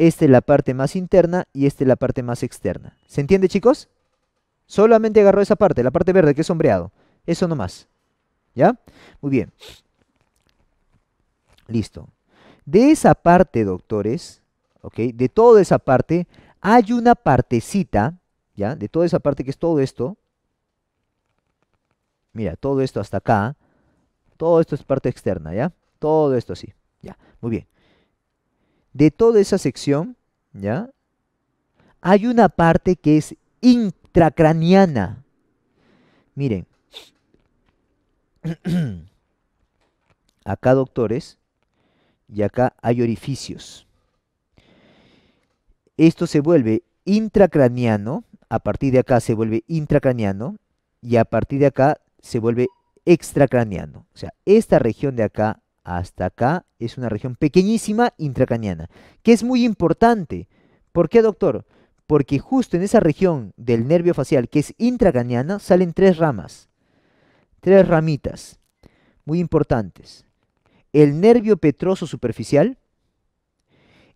Esta es la parte más interna y esta es la parte más externa. ¿Se entiende, chicos? Solamente agarró esa parte, la parte verde que es sombreado. Eso nomás. ¿Ya? Muy bien. Listo. De esa parte, doctores, ¿ok? De toda esa parte, hay una partecita, ¿ya? De toda esa parte que es todo esto. Mira, todo esto hasta acá. Todo esto es parte externa, ¿ya? Todo esto así. Ya, muy bien de toda esa sección, ¿ya? Hay una parte que es intracraniana. Miren, acá doctores y acá hay orificios. Esto se vuelve intracraniano, a partir de acá se vuelve intracraniano y a partir de acá se vuelve extracraniano. O sea, esta región de acá hasta acá es una región pequeñísima intracraniana, que es muy importante. ¿Por qué, doctor? Porque justo en esa región del nervio facial, que es intracraniana, salen tres ramas, tres ramitas muy importantes. El nervio petroso superficial,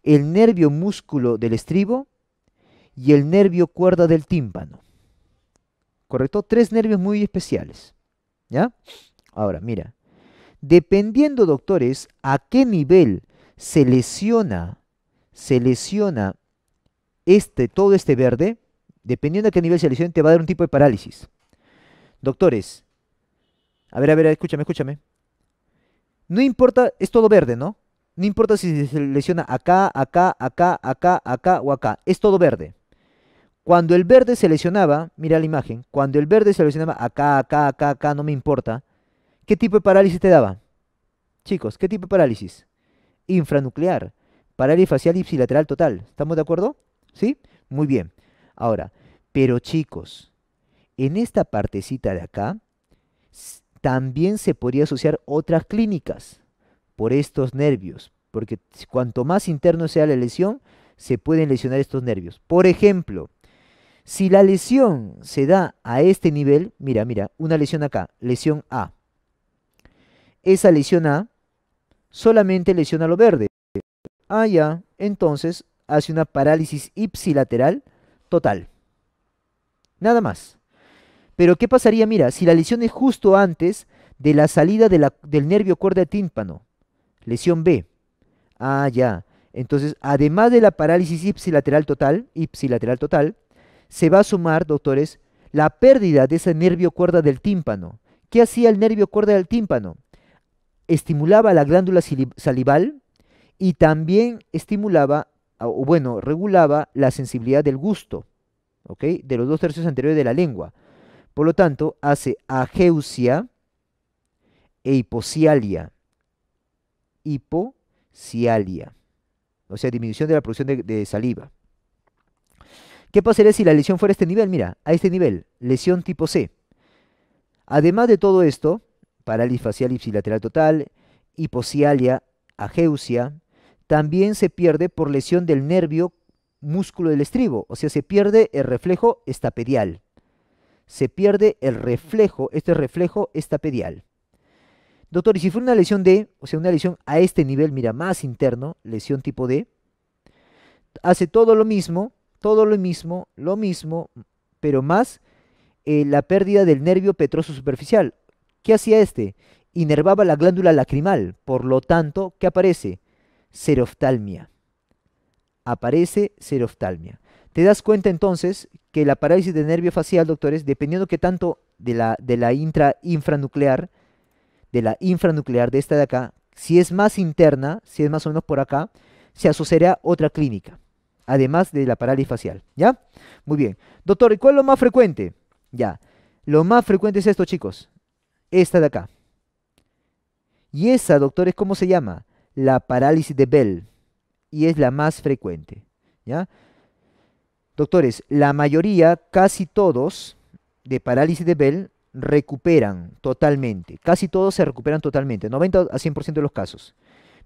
el nervio músculo del estribo y el nervio cuerda del tímpano. ¿Correcto? Tres nervios muy especiales. ¿Ya? Ahora, mira. Dependiendo, doctores, a qué nivel se lesiona, se lesiona este, todo este verde, dependiendo a qué nivel se lesiona, te va a dar un tipo de parálisis. Doctores, a ver, a ver, escúchame, escúchame. No importa, es todo verde, ¿no? No importa si se lesiona acá, acá, acá, acá, acá o acá. Es todo verde. Cuando el verde se lesionaba, mira la imagen, cuando el verde se lesionaba acá, acá, acá, acá, no me importa. ¿Qué tipo de parálisis te daba? Chicos, ¿qué tipo de parálisis? Infranuclear, parálisis facial ipsilateral total. ¿Estamos de acuerdo? ¿Sí? Muy bien. Ahora, pero chicos, en esta partecita de acá también se podría asociar otras clínicas por estos nervios, porque cuanto más interno sea la lesión, se pueden lesionar estos nervios. Por ejemplo, si la lesión se da a este nivel, mira, mira, una lesión acá, lesión A esa lesión A solamente lesiona lo verde. Ah, ya, entonces hace una parálisis ipsilateral total. Nada más. Pero ¿qué pasaría, mira, si la lesión es justo antes de la salida del nervio cuerda tímpano? Lesión B. Ah, ya. Entonces, además de la parálisis ipsilateral total, ipsilateral total, se va a sumar, doctores, la pérdida de ese nervio cuerda del tímpano. ¿Qué hacía el nervio cuerda del tímpano? estimulaba la glándula salival y también estimulaba, o bueno, regulaba la sensibilidad del gusto, ¿ok? De los dos tercios anteriores de la lengua. Por lo tanto, hace ageusia e hipocialia. Hipocialia. O sea, disminución de la producción de, de saliva. ¿Qué pasaría si la lesión fuera a este nivel? Mira, a este nivel, lesión tipo C. Además de todo esto, parálisis facial ipsilateral total, hipocialia, ageusia. También se pierde por lesión del nervio músculo del estribo, o sea, se pierde el reflejo estapedial. Se pierde el reflejo, este reflejo estapedial. Doctor, y si fue una lesión D, o sea, una lesión a este nivel, mira, más interno, lesión tipo D, hace todo lo mismo, todo lo mismo, lo mismo, pero más eh, la pérdida del nervio petroso superficial, ¿Qué hacía este? Inervaba la glándula lacrimal, por lo tanto, ¿qué aparece? Seroftalmia. Aparece seroftalmia. Te das cuenta entonces que la parálisis de nervio facial, doctores, dependiendo que tanto de la, de la intra, infranuclear, de la infranuclear de esta de acá, si es más interna, si es más o menos por acá, se asociará otra clínica, además de la parálisis facial, ¿ya? Muy bien. Doctor, ¿y cuál es lo más frecuente? Ya. Lo más frecuente es esto, chicos esta de acá. Y esa, doctores, ¿cómo se llama? La parálisis de Bell. Y es la más frecuente. ¿Ya? Doctores, la mayoría, casi todos, de parálisis de Bell recuperan totalmente. Casi todos se recuperan totalmente, 90 a 100% de los casos.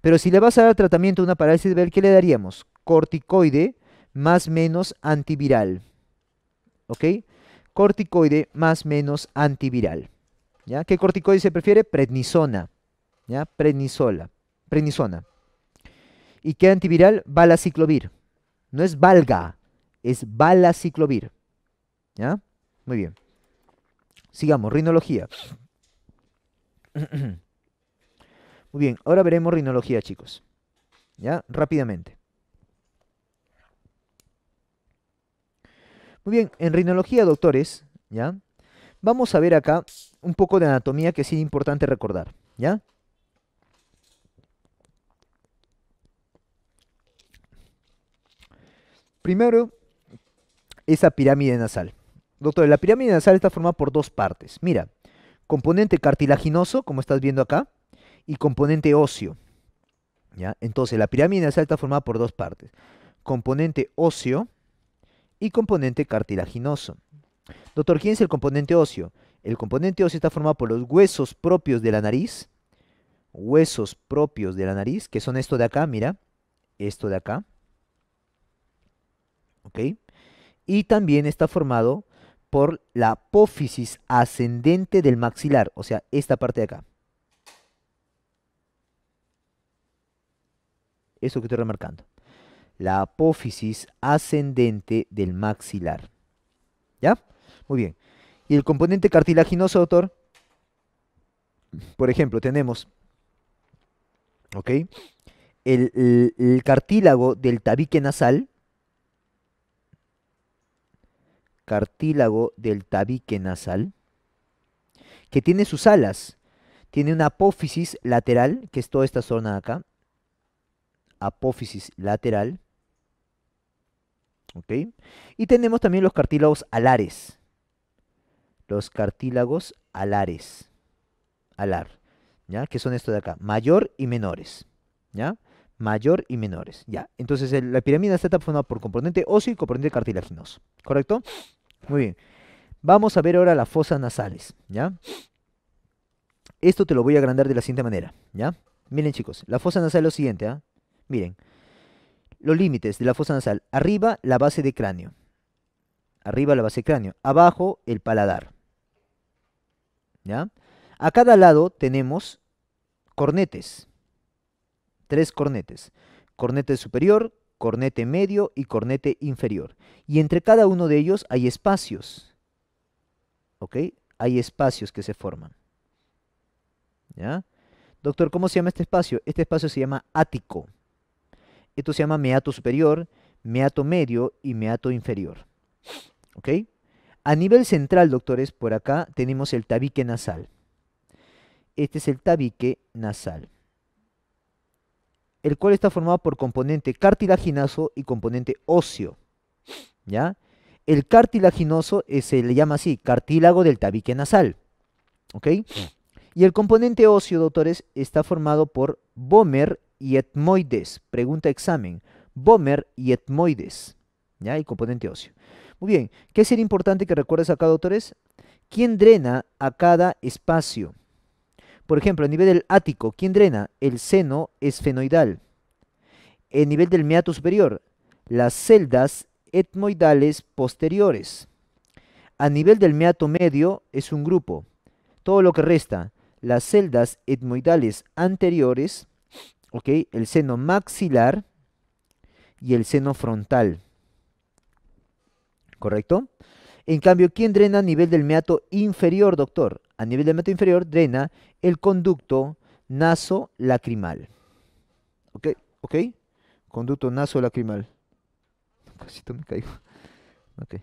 Pero si le vas a dar tratamiento a una parálisis de Bell, ¿qué le daríamos? Corticoide más menos antiviral. ¿Ok? Corticoide más menos antiviral. ¿Qué corticoides se prefiere? Prednisona. ¿Ya? Prednisola. Prednisona. ¿Y qué antiviral? Balaciclovir. No es valga, es balaciclovir. ¿Ya? Muy bien. Sigamos, rinología. Muy bien, ahora veremos rinología, chicos. ¿Ya? Rápidamente. Muy bien, en rinología, doctores, ¿ya? Vamos a ver acá un poco de anatomía que sí es importante recordar, ¿ya? Primero, esa pirámide nasal. Doctor, la pirámide nasal está formada por dos partes. Mira, componente cartilaginoso, como estás viendo acá, y componente óseo. ¿ya? Entonces, la pirámide nasal está formada por dos partes. Componente óseo y componente cartilaginoso. Doctor, ¿quién es el componente óseo? El componente óseo está formado por los huesos propios de la nariz, huesos propios de la nariz, que son esto de acá, mira, esto de acá. ¿Ok? Y también está formado por la apófisis ascendente del maxilar, o sea, esta parte de acá. Eso que estoy remarcando. La apófisis ascendente del maxilar. ¿Ya? Muy bien. Y el componente cartilaginoso, doctor, por ejemplo, tenemos, ¿ok? El, cartílago del tabique nasal, cartílago del tabique nasal, que tiene sus alas, tiene una apófisis lateral, que es toda esta zona de acá, apófisis lateral, ¿ok? Y tenemos también los cartílagos alares, los cartílagos alares, alar, ¿ya? Que son estos de acá, mayor y menores, ¿ya? Mayor y menores, ¿ya? Entonces la pirámide está formada por componente óseo y componente cartilaginoso, ¿correcto? Muy bien. Vamos a ver ahora las fosas nasales, ¿ya? Esto te lo voy a agrandar de la siguiente manera, ¿ya? Miren chicos, la fosa nasal es lo siguiente, ¿ah? Miren, los límites de la fosa nasal. Arriba, la base de cráneo. Arriba, la base de cráneo. Abajo, el paladar. ¿ya? A cada lado tenemos cornetes, tres cornetes, cornete superior, cornete medio y cornete inferior. Y entre cada uno de ellos hay espacios, ¿ok? Hay espacios que se forman, ¿ya? Doctor, ¿cómo se llama este espacio? Este espacio se llama ático. Esto se llama meato superior, meato medio y meato inferior. ¿Ok? A nivel central, doctores, por acá tenemos el tabique nasal. Este es el tabique nasal, el cual está formado por componente cartilaginoso y componente óseo. ¿Ya? El cartilaginoso se le llama así, cartílago del tabique nasal. ¿Ok? Y el componente óseo, doctores, está formado por Bomer y etmoides. Pregunta examen. Bomer y etmoides. ¿Ya? componente óseo. Muy bien, ¿qué sería importante que recuerdes acá, doctores? ¿Quién drena a cada espacio? Por ejemplo, a nivel del ático, ¿quién drena? El seno esfenoidal. A nivel del meato superior, las celdas etmoidales posteriores. A nivel del meato medio es un grupo. Todo lo que resta, las celdas etmoidales anteriores, ¿ok? el seno maxilar y el seno frontal. ¿correcto? En cambio, ¿quién drena a nivel del meato inferior, doctor? A nivel del meato inferior drena el conducto nasolacrimal. lacrimal ¿Ok? ¿Ok? Conducto nasolacrimal. lacrimal Casi me caigo. Ok.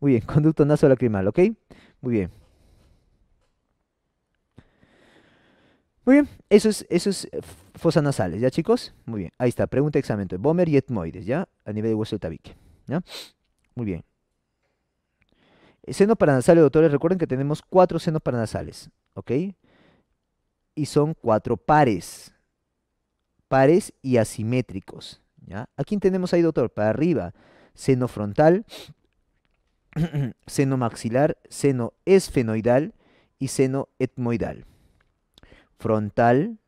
Muy bien, conducto nasolacrimal. lacrimal ¿ok? Muy bien. Muy bien, eso es, eso es eh, nasales, ¿ya chicos? Muy bien, ahí está, pregunta examen. Bomber y etmoides, ¿ya? A nivel de hueso del tabique, ¿ya? Muy bien. Senos paranasales, doctores, recuerden que tenemos cuatro senos paranasales, ¿ok? Y son cuatro pares, pares y asimétricos, ¿ya? ¿A tenemos ahí, doctor? Para arriba, seno frontal, seno maxilar, seno esfenoidal y seno etmoidal. Frontal,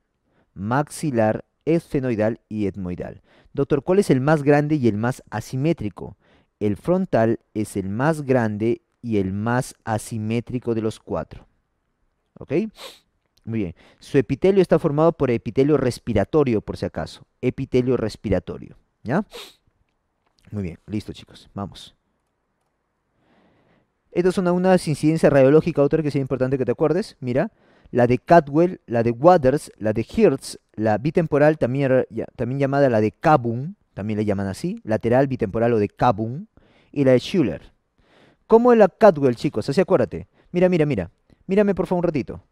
maxilar, esfenoidal y etmoidal. Doctor, ¿cuál es el más grande y el más asimétrico? El frontal es el más grande y el más asimétrico de los cuatro. ¿Ok? Muy bien. Su epitelio está formado por epitelio respiratorio, por si acaso. Epitelio respiratorio. ¿Ya? Muy bien. Listo, chicos. Vamos. Estas son algunas incidencias radiológicas, otra que es importante que te acuerdes. Mira, la de Cadwell, la de Waters, la de Hertz, la bitemporal, también, también llamada la de Kabun, también le llaman así, lateral, bitemporal o de Kabun y la de Schuller es la Catwell, chicos, así acuérdate. Mira, mira, mira. Mírame por favor un ratito.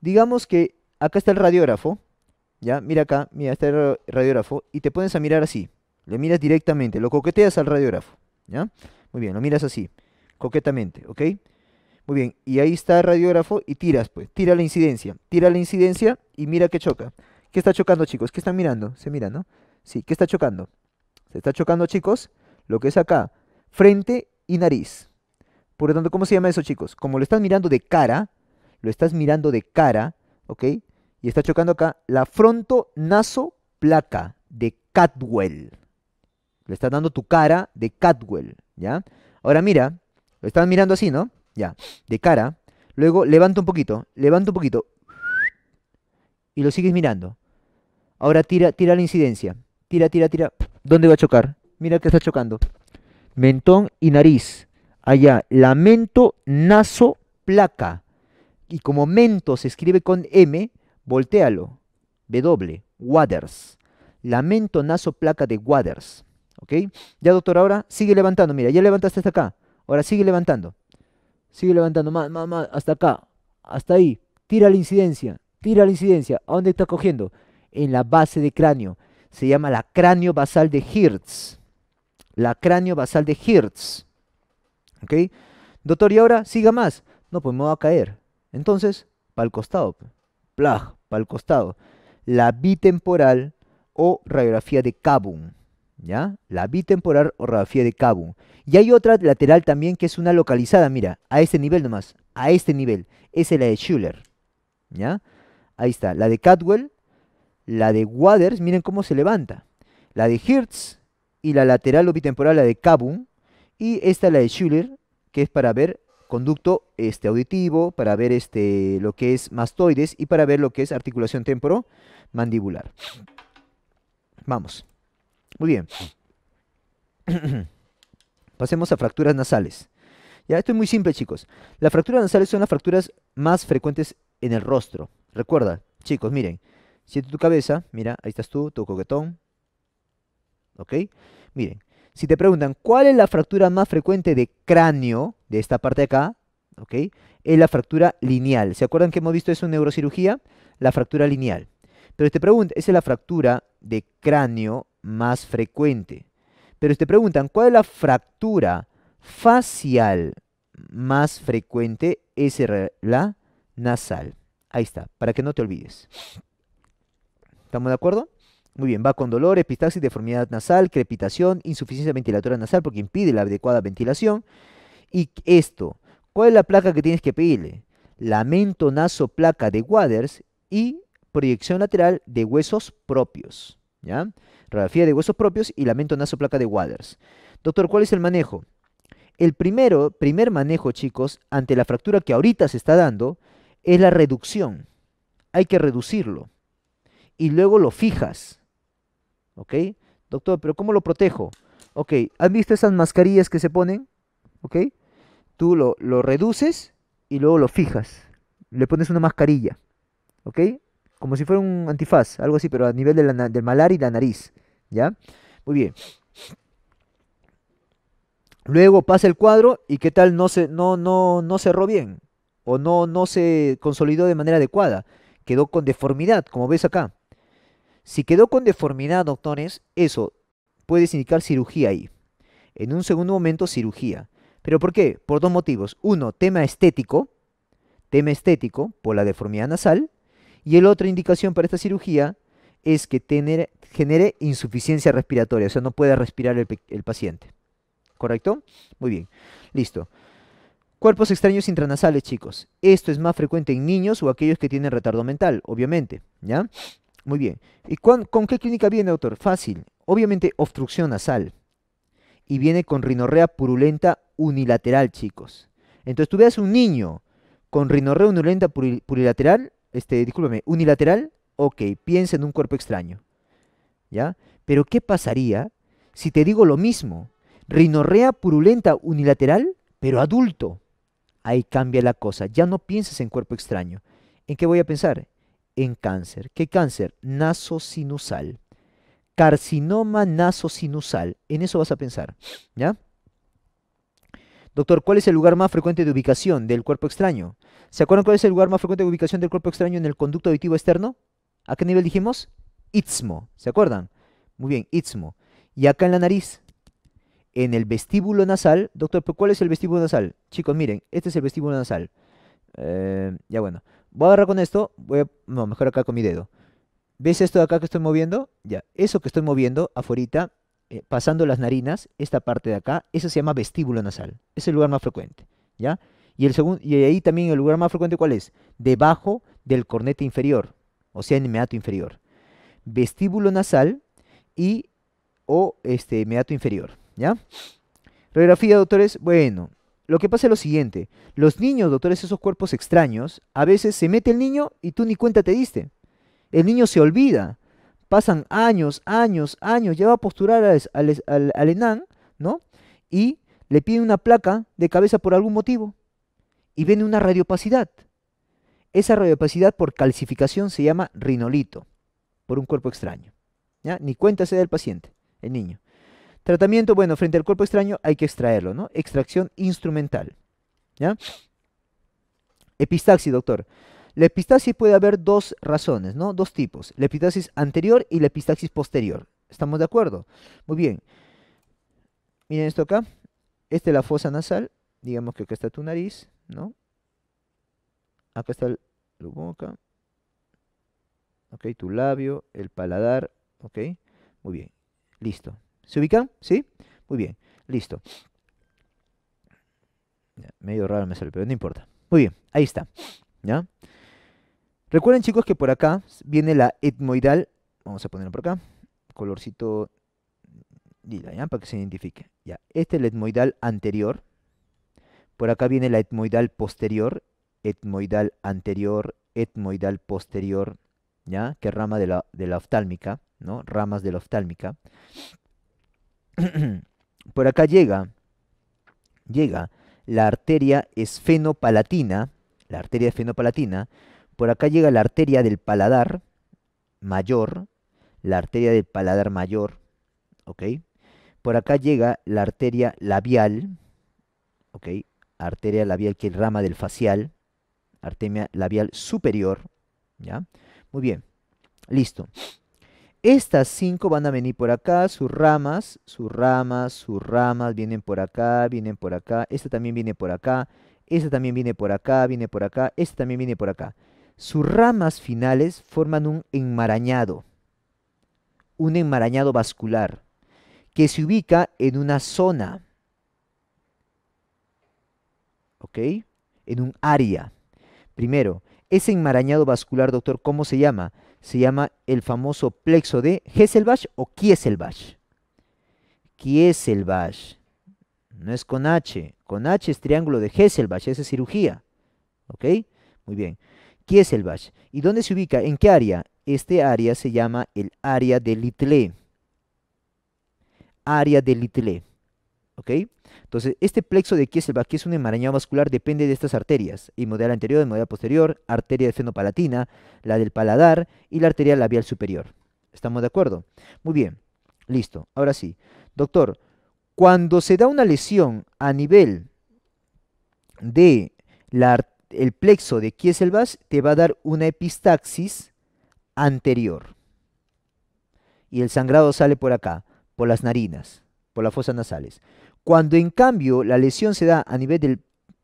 Digamos que acá está el radiógrafo. Ya, mira acá, mira, está el radiógrafo. Y te pones a mirar así. Le miras directamente, lo coqueteas al radiógrafo. ¿Ya? Muy bien, lo miras así, coquetamente, ¿ok? Muy bien, y ahí está el radiógrafo y tiras, pues, tira la incidencia, tira la incidencia y mira que choca. ¿Qué está chocando, chicos? ¿Qué están mirando? Se mira, ¿no? Sí, ¿qué está chocando? Se está chocando, chicos, lo que es acá, frente y nariz. Por lo tanto, ¿cómo se llama eso, chicos? Como lo estás mirando de cara, lo estás mirando de cara, ¿ok? Y está chocando acá la fronto-naso-placa de Catwell. Le estás dando tu cara de Catwell, ¿ya? Ahora mira, lo estás mirando así, ¿no? Ya, de cara. Luego levanta un poquito, levanta un poquito. Y lo sigues mirando. Ahora tira, tira la incidencia. Tira, tira, tira. ¿Dónde va a chocar? Mira que está chocando. Mentón y nariz. Allá, lamento, naso, placa. Y como mento se escribe con M, voltealo. W, Waters. Lamento, naso, placa de Waters. ¿Ok? Ya, doctor, ahora sigue levantando. Mira, ya levantaste hasta acá. Ahora sigue levantando. Sigue levantando. Más, más, más. Hasta acá. Hasta ahí. Tira la incidencia. Tira la incidencia. ¿A dónde está cogiendo? En la base de cráneo. Se llama la cráneo basal de Hertz. La cráneo basal de Hertz. ¿Ok? Doctor, y ahora siga más. No, pues me va a caer. Entonces, para el costado. Pues. Plag, para el costado. La bitemporal o radiografía de cabum. ¿Ya? La bitemporal o radiografía de cabum. Y hay otra lateral también que es una localizada, mira, a este nivel nomás, a este nivel. Esa es la de Schuller. ¿Ya? Ahí está, la de Cadwell, la de Waters, miren cómo se levanta. La de Hertz y la lateral o bitemporal, la de Cabum. Y esta la de Schuller, que es para ver conducto este, auditivo, para ver este, lo que es mastoides y para ver lo que es articulación temporomandibular. Vamos. Muy bien. Pasemos a fracturas nasales. Ya, esto es muy simple, chicos. Las fracturas nasales son las fracturas más frecuentes en el rostro. Recuerda, chicos, miren. Siente tu cabeza, mira, ahí estás tú, tu coquetón. ¿Ok? Miren, si te preguntan cuál es la fractura más frecuente de cráneo, de esta parte de acá, ¿ok? Es la fractura lineal. ¿Se acuerdan que hemos visto eso en neurocirugía? La fractura lineal. Pero te preguntan, esa es la fractura de cráneo más frecuente. Pero te preguntan, ¿cuál es la fractura facial más frecuente? Es la nasal. Ahí está, para que no te olvides. ¿Estamos de acuerdo? Muy bien, va con dolor, epistaxis, deformidad nasal, crepitación, insuficiencia ventilatoria nasal porque impide la adecuada ventilación. Y esto, ¿cuál es la placa que tienes que pedirle? Lamento naso placa de Waters y proyección lateral de huesos propios. ¿Ya? Radiografía de huesos propios y lamento naso placa de Waters. Doctor, ¿cuál es el manejo? El primero, primer manejo, chicos, ante la fractura que ahorita se está dando, es la reducción. Hay que reducirlo. Y luego lo fijas. ¿ok? Doctor, pero ¿cómo lo protejo? Ok, ¿has visto esas mascarillas que se ponen? ¿Ok? Tú lo, reduces y luego lo fijas. Le pones una mascarilla, ¿ok? Como si fuera un antifaz, algo así, pero a nivel del malar y la nariz, ¿ya? Muy bien. Luego pasa el cuadro y qué tal no se no no no cerró bien o no no se consolidó de manera adecuada, quedó con deformidad, como ves acá. Si quedó con deformidad, doctores, eso puede indicar cirugía ahí. En un segundo momento, cirugía. ¿Pero por qué? Por dos motivos. Uno, tema estético, tema estético por la deformidad nasal. Y el otra indicación para esta cirugía es que genere insuficiencia respiratoria, o sea, no puede respirar el, el paciente. ¿Correcto? Muy bien. Listo. Cuerpos extraños intranasales, chicos. Esto es más frecuente en niños o aquellos que tienen retardo mental, obviamente, ¿ya? Muy bien. ¿Y con qué clínica viene, doctor? Fácil. Obviamente obstrucción nasal. Y viene con rinorrea purulenta unilateral, chicos. Entonces tú veas un niño con rinorrea purulenta unilateral este, discúlpame, unilateral, ok, piensa en un cuerpo extraño. ¿Ya? Pero ¿qué pasaría si te digo lo mismo? Rinorrea purulenta unilateral, pero adulto. Ahí cambia la cosa, ya no piensas en cuerpo extraño. ¿En qué voy a pensar? en cáncer. ¿Qué cáncer? sinusal Carcinoma sinusal En eso vas a pensar, ¿ya? Doctor, ¿cuál es el lugar más frecuente de ubicación del cuerpo extraño? ¿Se acuerdan cuál es el lugar más frecuente de ubicación del cuerpo extraño en el conducto auditivo externo? ¿A qué nivel dijimos? Istmo. ¿Se acuerdan? Muy bien, istmo. Y acá en la nariz, en el vestíbulo nasal. Doctor, ¿cuál es el vestíbulo nasal? Chicos, miren, este es el vestíbulo nasal. Eh, ya bueno. Voy a agarrar con esto, voy no, mejor acá con mi dedo. ¿Ves esto de acá que estoy moviendo? Ya, eso que estoy moviendo afuera, eh, pasando las narinas, esta parte de acá, eso se llama vestíbulo nasal. Es el lugar más frecuente, ¿ya? Y, el segundo, y ahí también el lugar más frecuente, ¿cuál es? Debajo del cornete inferior, o sea, en el meato inferior. Vestíbulo nasal y o este meato inferior, ¿ya? Radiografía, doctores, bueno, lo que pasa es lo siguiente. Los niños, doctores, esos cuerpos extraños, a veces se mete el niño y tú ni cuenta te diste. El niño se olvida. Pasan años, años, años. Lleva a posturar al, enán ¿no? Y le piden una placa de cabeza por algún motivo. Y viene una radiopacidad. Esa radiopacidad por calcificación se llama rinolito, por un cuerpo extraño. Ni cuenta se da el paciente, el niño. Tratamiento, bueno, frente al cuerpo extraño hay que extraerlo, ¿no? Extracción instrumental. ¿Ya? Epistaxis, doctor. La epistaxis puede haber dos razones, ¿no? Dos tipos. La epistaxis anterior y la epistaxis posterior. ¿Estamos de acuerdo? Muy bien. Miren esto acá. Esta es la fosa nasal. Digamos que acá está tu nariz, ¿no? Acá está la boca. Ok, tu labio, el paladar. Ok, muy bien. Listo. ¿Se ubica, ¿Sí? Muy bien, listo. medio raro me sale, pero no importa. Muy bien, ahí está. ¿Ya? Recuerden, chicos, que por acá viene la etmoidal. Vamos a ponerlo por acá. Colorcito ¿ya? Para que se identifique. Ya, este es el etmoidal anterior. Por acá viene la etmoidal posterior. Etmoidal anterior, etmoidal posterior, ¿ya? Que rama de la, de la oftálmica, ¿no? Ramas de la oftálmica. por acá llega, llega la arteria esfenopalatina, la arteria esfenopalatina, por acá llega la arteria del paladar mayor, la arteria del paladar mayor, ¿ok? Por acá llega la arteria labial, ¿ok? Arteria labial que es rama del facial, arteria labial superior, ¿ya? Muy bien, listo. Estas cinco van a venir por acá, sus ramas, sus ramas, sus ramas, vienen por acá, vienen por acá. Esta también viene por acá, esta también viene por acá, viene por acá, esta también viene por acá. Sus ramas finales forman un enmarañado, un enmarañado vascular, que se ubica en una zona, ¿ok? En un área. Primero, ese enmarañado vascular, doctor, ¿cómo se llama? se llama el famoso plexo de Hesselbach o Kieselbach. Kieselbach. No es con H. Con H es triángulo de Hesselbach, esa es cirugía. ¿Ok? Muy bien. Kieselbach. ¿Y dónde se ubica? ¿En qué área? Este área se llama el área de Litlé. Área de Litlé. ¿ok? Entonces, este plexo de Kieselbach, que es un enmarañado vascular, depende de estas arterias, y hemodial anterior, hemodial posterior, arteria de fenopalatina, la del paladar y la arteria labial superior. ¿Estamos de acuerdo? Muy bien, listo. Ahora sí, doctor, cuando se da una lesión a nivel de el plexo de Kieselbach, te va a dar una epistaxis anterior. Y el sangrado sale por acá, por las narinas por las fosas nasales. Cuando en cambio la lesión se da a nivel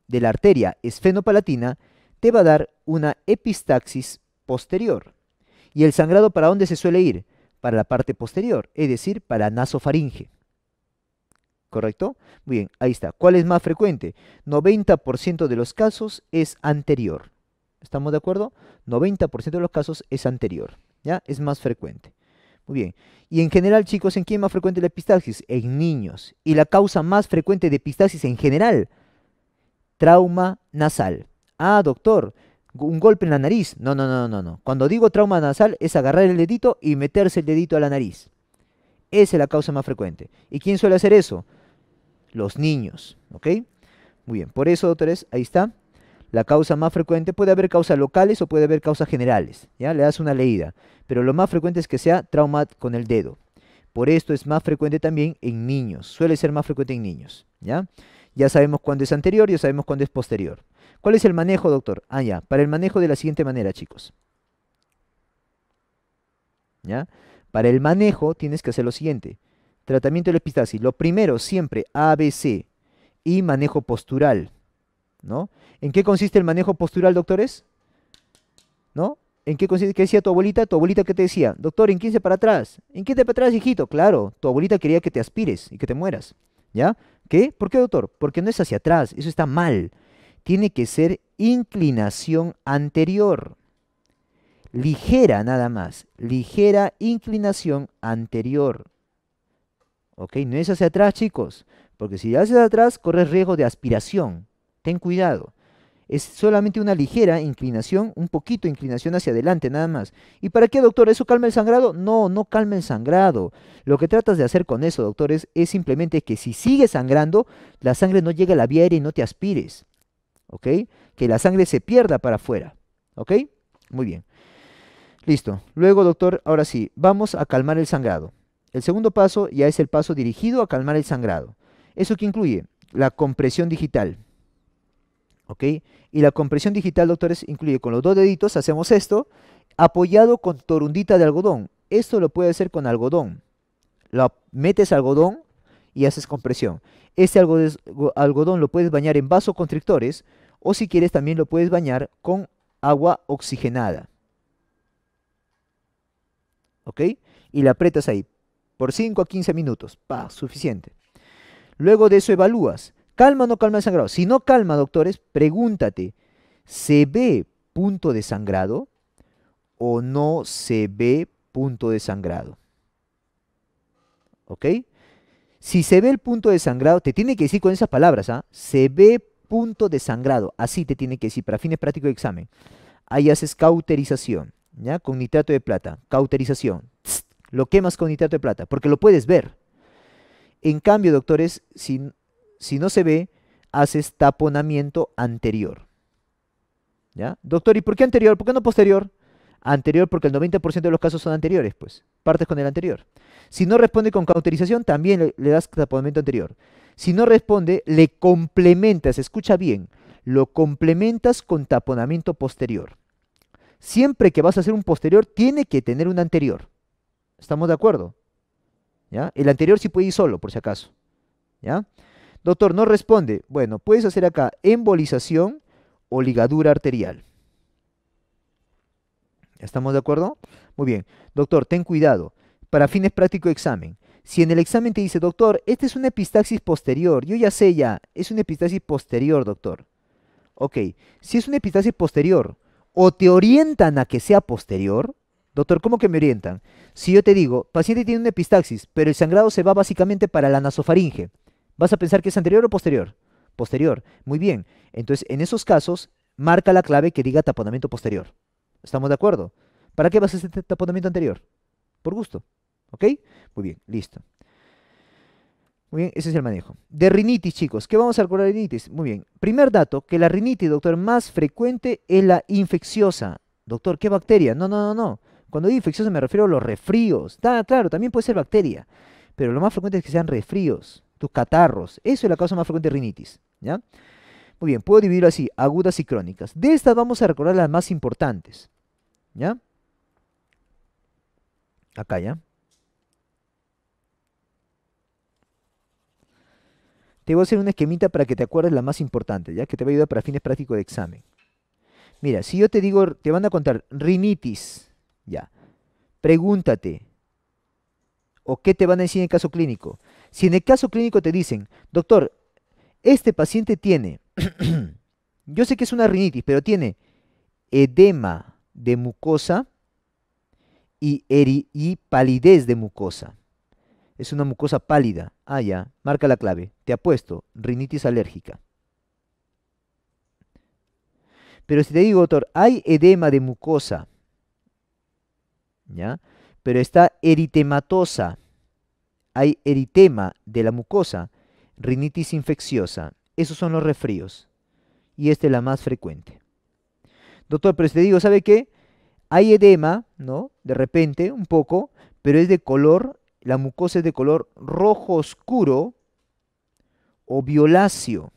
de la arteria esfenopalatina, te va a dar una epistaxis posterior. ¿Y el sangrado para dónde se suele ir? Para la parte posterior, es decir, para nasofaringe. ¿Correcto? Muy bien, ahí está. ¿Cuál es más frecuente? 90% de los casos es anterior. ¿Estamos de acuerdo? 90% de los casos es anterior. ¿Ya? Es más frecuente. Muy bien. Y en general, chicos, ¿en quién más frecuente la epistaxis? En niños. Y la causa más frecuente de epistaxis en general, trauma nasal. Ah, doctor, un golpe en la nariz. No, no, no, no, no. Cuando digo trauma nasal es agarrar el dedito y meterse el dedito a la nariz. Esa es la causa más frecuente. ¿Y quién suele hacer eso? Los niños, ¿ok? Muy bien, por eso, doctores, ahí está. La causa más frecuente puede haber causas locales o puede haber causas generales, ¿ya? Le das una leída, pero lo más frecuente es que sea trauma con el dedo. Por esto es más frecuente también en niños, suele ser más frecuente en niños, ¿ya? Ya sabemos cuándo es anterior, ya sabemos cuándo es posterior. ¿Cuál es el manejo, doctor? Ah, ya, para el manejo de la siguiente manera, chicos. ¿Ya? Para el manejo tienes que hacer lo siguiente. Tratamiento de la Lo primero, siempre ABC y manejo postural. ¿no? ¿En qué consiste el manejo postural, doctores? ¿No? ¿En qué consiste? ¿Qué decía tu abuelita? ¿Tu abuelita qué te decía? Doctor, ¿en 15 para atrás? ¿En 15 para atrás, hijito? Claro, tu abuelita quería que te aspires y que te mueras, ¿ya? ¿Qué? ¿Por qué, doctor? Porque no es hacia atrás, eso está mal. Tiene que ser inclinación anterior. Ligera nada más, ligera inclinación anterior. ¿Ok? No es hacia atrás, chicos, porque si haces atrás, corres riesgo de aspiración ten cuidado. Es solamente una ligera inclinación, un poquito de inclinación hacia adelante nada más. ¿Y para qué, doctor? ¿Eso calma el sangrado? No, no calma el sangrado. Lo que tratas de hacer con eso, doctor, es, simplemente que si sigues sangrando, la sangre no llega a la vía aérea y no te aspires. ¿Ok? Que la sangre se pierda para afuera. ¿Ok? Muy bien. Listo. Luego, doctor, ahora sí, vamos a calmar el sangrado. El segundo paso ya es el paso dirigido a calmar el sangrado. ¿Eso qué incluye? La compresión digital. ¿ok? Y la compresión digital, doctores, incluye con los dos deditos, hacemos esto, apoyado con torundita de algodón. Esto lo puede hacer con algodón. Lo metes algodón y haces compresión. Este algodón lo puedes bañar en vasoconstrictores o si quieres también lo puedes bañar con agua oxigenada. ¿Ok? Y la apretas ahí por 5 a 15 minutos. Pa, suficiente. Luego de eso evalúas. ¿Calma o no calma el sangrado? Si no calma, doctores, pregúntate, ¿se ve punto de sangrado o no se ve punto de sangrado? ¿Ok? Si se ve el punto de sangrado, te tiene que decir con esas palabras, ¿ah? Se ve punto de sangrado, así te tiene que decir, para fines prácticos de examen. Ahí haces cauterización, ¿ya? Con nitrato de plata, cauterización. lo quemas con nitrato de plata, porque lo puedes ver. En cambio, doctores, si si no se ve, haces taponamiento anterior. ¿Ya? Doctor, ¿y por qué anterior? ¿Por qué no posterior? Anterior porque el 90% de los casos son anteriores, pues. Partes con el anterior. Si no responde con cauterización, también le, das taponamiento anterior. Si no responde, le complementas, escucha bien, lo complementas con taponamiento posterior. Siempre que vas a hacer un posterior, tiene que tener un anterior. ¿Estamos de acuerdo? ¿Ya? El anterior sí puede ir solo, por si acaso. ¿Ya? Doctor, no responde. Bueno, puedes hacer acá embolización o ligadura arterial. ¿Estamos de acuerdo? Muy bien. Doctor, ten cuidado. Para fines práctico examen. Si en el examen te dice, doctor, esta es una epistaxis posterior, yo ya sé ya, es una epistaxis posterior, doctor. Ok, si es una epistaxis posterior, o te orientan a que sea posterior, doctor, ¿cómo que me orientan? Si yo te digo, paciente tiene una epistaxis, pero el sangrado se va básicamente para la nasofaringe, ¿Vas a pensar que es anterior o posterior? Posterior. Muy bien. Entonces, en esos casos, marca la clave que diga taponamiento posterior. ¿Estamos de acuerdo? ¿Para qué vas a hacer este taponamiento anterior? Por gusto. ¿Ok? Muy bien, listo. Muy bien, ese es el manejo. De rinitis, chicos. ¿Qué vamos a calcular de rinitis? Muy bien. Primer dato, que la rinitis, doctor, más frecuente es la infecciosa. Doctor, ¿qué bacteria? No, no, no, no. Cuando digo infecciosa me refiero a los refríos. Está claro, también puede ser bacteria. Pero lo más frecuente es que sean refríos tus catarros. Eso es la causa más frecuente de rinitis. ¿ya? Muy bien, puedo dividirlo así, agudas y crónicas. De estas vamos a recordar las más importantes. ¿Ya? Acá ya. Te voy a hacer un esquemita para que te acuerdes la más importante, ya que te va a ayudar para fines prácticos de examen. Mira, si yo te digo, te van a contar rinitis, ya. Pregúntate, o qué te van a decir en caso clínico. Si en el caso clínico te dicen, doctor, este paciente tiene, yo sé que es una rinitis, pero tiene edema de mucosa y, y palidez de mucosa. Es una mucosa pálida. Ah, ya, marca la clave. Te apuesto, rinitis alérgica. Pero si te digo, doctor, hay edema de mucosa, ¿ya? Pero está eritematosa hay eritema de la mucosa, rinitis infecciosa. Esos son los resfríos. Y esta es la más frecuente. Doctor, pero te digo, ¿sabe qué? Hay edema, ¿no? De repente, un poco, pero es de color, la mucosa es de color rojo oscuro o violáceo.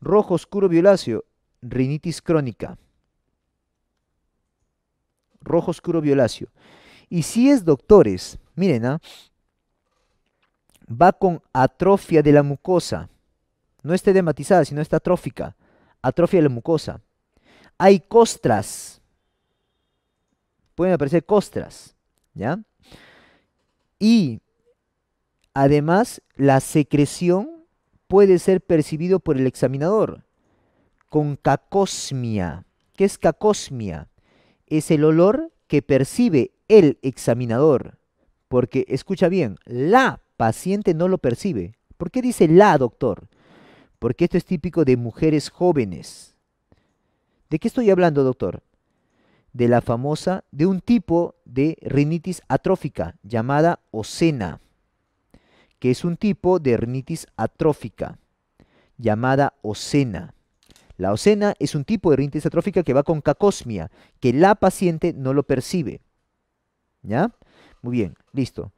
Rojo oscuro violáceo, rinitis crónica. Rojo oscuro violáceo. Y si es doctores, miren, ¿ah? va con atrofia de la mucosa. No está dematizada sino está atrófica. Atrofia de la mucosa. Hay costras. Pueden aparecer costras. ¿Ya? Y además, la secreción puede ser percibido por el examinador con cacosmia. ¿Qué es cacosmia? Es el olor que percibe el examinador. Porque, escucha bien, la paciente no lo percibe. ¿Por qué dice la, doctor? Porque esto es típico de mujeres jóvenes. ¿De qué estoy hablando, doctor? De la famosa, de un tipo de rinitis atrófica llamada ocena, que es un tipo de rinitis atrófica llamada ocena. La ocena es un tipo de rinitis atrófica que va con cacosmia, que la paciente no lo percibe. ¿Ya? Muy bien, listo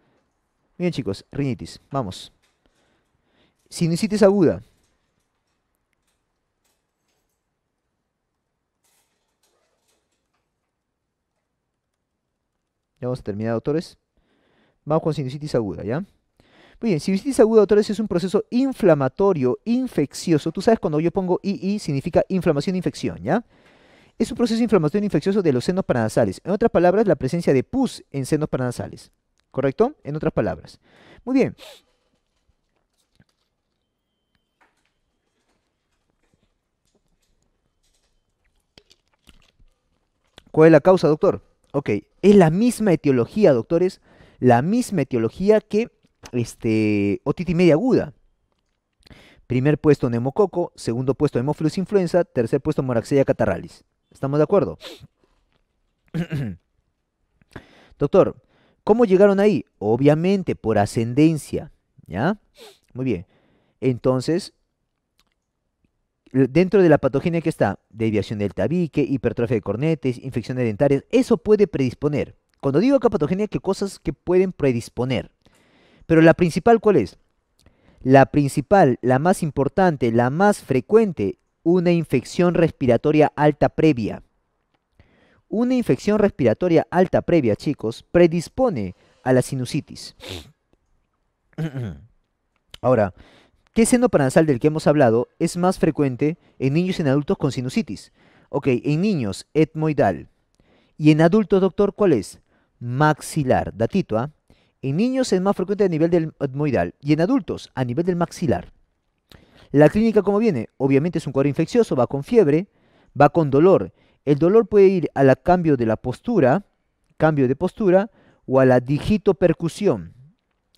bien, chicos, rinitis, vamos. Sinusitis aguda. Ya a terminado, doctores. Vamos con sinusitis aguda, ¿ya? Muy bien, sinusitis aguda, doctores, es un proceso inflamatorio, infeccioso. Tú sabes cuando yo pongo II significa inflamación, infección, ¿ya? Es un proceso inflamatorio infeccioso de los senos paranasales. En otras palabras, la presencia de pus en senos paranasales. ¿Correcto? En otras palabras. Muy bien. ¿Cuál es la causa, doctor? Ok, es la misma etiología, doctores, la misma etiología que este, otitis media aguda. Primer puesto neumococo, segundo puesto hemófilos influenza, tercer puesto moraxella catarralis. ¿Estamos de acuerdo? doctor, ¿Cómo llegaron ahí? Obviamente por ascendencia, ¿ya? Muy bien. Entonces, dentro de la patogenia que está deviación del tabique, hipertrofia de cornetes, infecciones dentarias, eso puede predisponer. Cuando digo acá patogenia, ¿qué cosas que pueden predisponer. Pero la principal, ¿cuál es? La principal, la más importante, la más frecuente, una infección respiratoria alta previa. Una infección respiratoria alta previa, chicos, predispone a la sinusitis. Ahora, ¿qué seno paranasal del que hemos hablado es más frecuente en niños y en adultos con sinusitis? Ok, en niños, etmoidal. Y en adultos, doctor, ¿cuál es? Maxilar. Datito, ¿ah? En niños es más frecuente a nivel del etmoidal y en adultos a nivel del maxilar. La clínica, ¿cómo viene? Obviamente es un cuadro infeccioso, va con fiebre, va con dolor el dolor puede ir a la cambio de la postura, cambio de postura, o a la digitopercusión.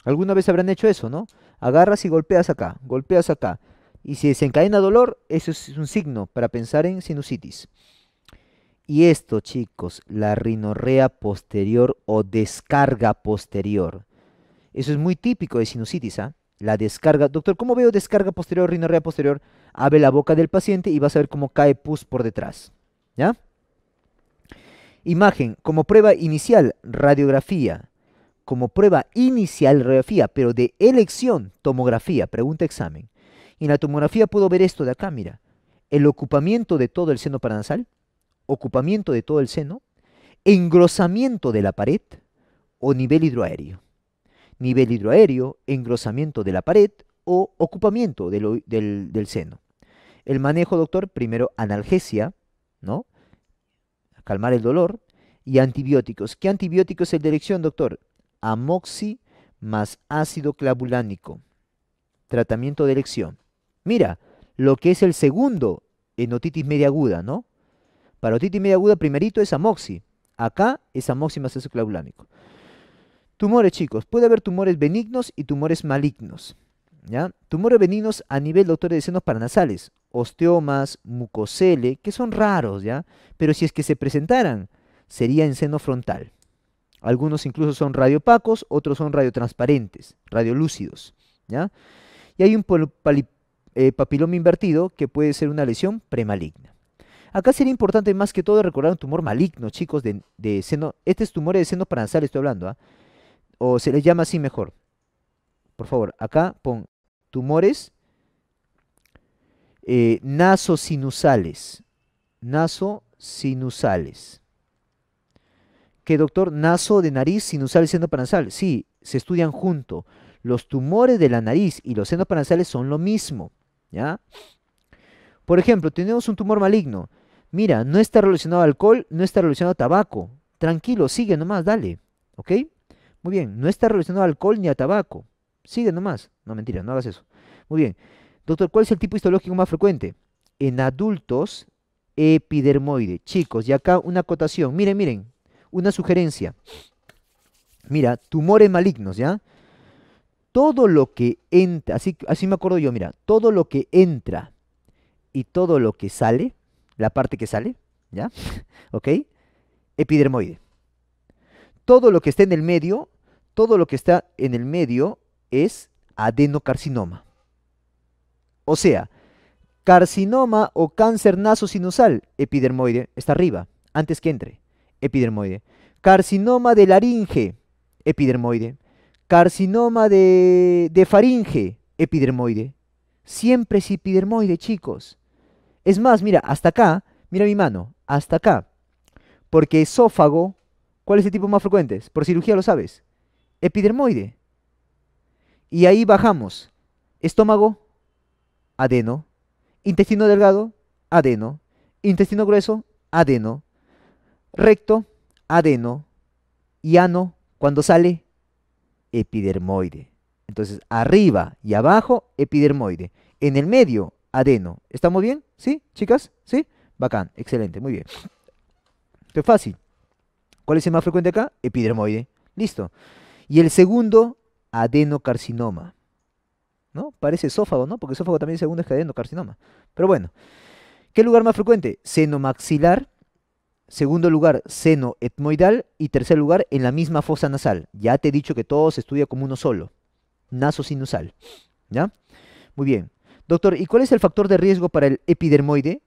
Alguna vez habrán hecho eso, ¿no? Agarras y golpeas acá, golpeas acá. Y si desencadena dolor, eso es un signo para pensar en sinusitis. Y esto, chicos, la rinorrea posterior o descarga posterior. Eso es muy típico de sinusitis, ¿ah? La descarga. Doctor, ¿cómo veo descarga posterior, rinorrea posterior? Abre la boca del paciente y vas a ver cómo cae pus por detrás. ¿Ya? Imagen, como prueba inicial, radiografía. Como prueba inicial, radiografía, pero de elección, tomografía, pregunta examen. Y en la tomografía puedo ver esto de acá, mira. El ocupamiento de todo el seno paranasal, ocupamiento de todo el seno, engrosamiento de la pared o nivel hidroaéreo. Nivel hidroaéreo, engrosamiento de la pared o ocupamiento del, del seno. El manejo, doctor, primero analgesia, ¿no? calmar el dolor. Y antibióticos. ¿Qué antibiótico es el de elección, doctor? Amoxi más ácido clavulánico. Tratamiento de elección. Mira, lo que es el segundo en otitis media aguda, ¿no? Para otitis media aguda, primerito es amoxi. Acá es amoxi más ácido clavulánico. Tumores, chicos. Puede haber tumores benignos y tumores malignos. ¿ya? Tumores benignos a nivel, doctor, de senos paranasales osteomas, mucosele, que son raros, ¿ya? Pero si es que se presentaran, sería en seno frontal. Algunos incluso son radiopacos, otros son radiotransparentes, radiolúcidos, ¿ya? Y hay un eh, papiloma invertido que puede ser una lesión premaligna. Acá sería importante más que todo recordar un tumor maligno, chicos, de, seno, este es tumor de seno paranasal, estoy hablando, ¿ah? O se les llama así mejor. Por favor, acá pon tumores eh, sinusales, naso sinusales. ¿Qué, doctor? Naso de nariz, sinusal, seno paranasal. Sí, se estudian junto. Los tumores de la nariz y los senos paranasales son lo mismo. ¿Ya? Por ejemplo, tenemos un tumor maligno. Mira, no está relacionado a alcohol, no está relacionado a tabaco. Tranquilo, sigue nomás, dale. ¿Ok? Muy bien, no está relacionado a alcohol ni a tabaco. Sigue nomás. No, mentira, no hagas eso. Muy bien. Doctor, ¿cuál es el tipo histológico más frecuente? En adultos, epidermoide. Chicos, y acá una acotación. Miren, miren, una sugerencia. Mira, tumores malignos, ¿ya? Todo lo que entra, así, me acuerdo yo, mira, todo lo que entra y todo lo que sale, la parte que sale, ¿ya? ¿Ok? Epidermoide. Todo lo que está en el medio, todo lo que está en el medio es adenocarcinoma. O sea, carcinoma o cáncer sinusal, epidermoide, está arriba, antes que entre, epidermoide. Carcinoma de laringe, epidermoide. Carcinoma de, de faringe, epidermoide. Siempre es epidermoide, chicos. Es más, mira, hasta acá, mira mi mano, hasta acá. Porque esófago, ¿cuál es el tipo más frecuente? Por cirugía lo sabes. Epidermoide. Y ahí bajamos. Estómago, adeno. Intestino delgado, adeno. Intestino grueso, adeno. Recto, adeno. Y ano, cuando sale, epidermoide. Entonces, arriba y abajo, epidermoide. En el medio, adeno. ¿Estamos bien? ¿Sí, chicas? ¿Sí? Bacán, excelente, muy bien. Esto fácil. ¿Cuál es el más frecuente acá? Epidermoide. Listo. Y el segundo, adenocarcinoma. ¿no? Parece esófago, ¿no? Porque esófago también es segundo carcinoma. Pero bueno, ¿qué lugar más frecuente? Seno maxilar, segundo lugar, seno etmoidal y tercer lugar, en la misma fosa nasal. Ya te he dicho que todo se estudia como uno solo, sinusal, ¿ya? Muy bien. Doctor, ¿y cuál es el factor de riesgo para el epidermoide?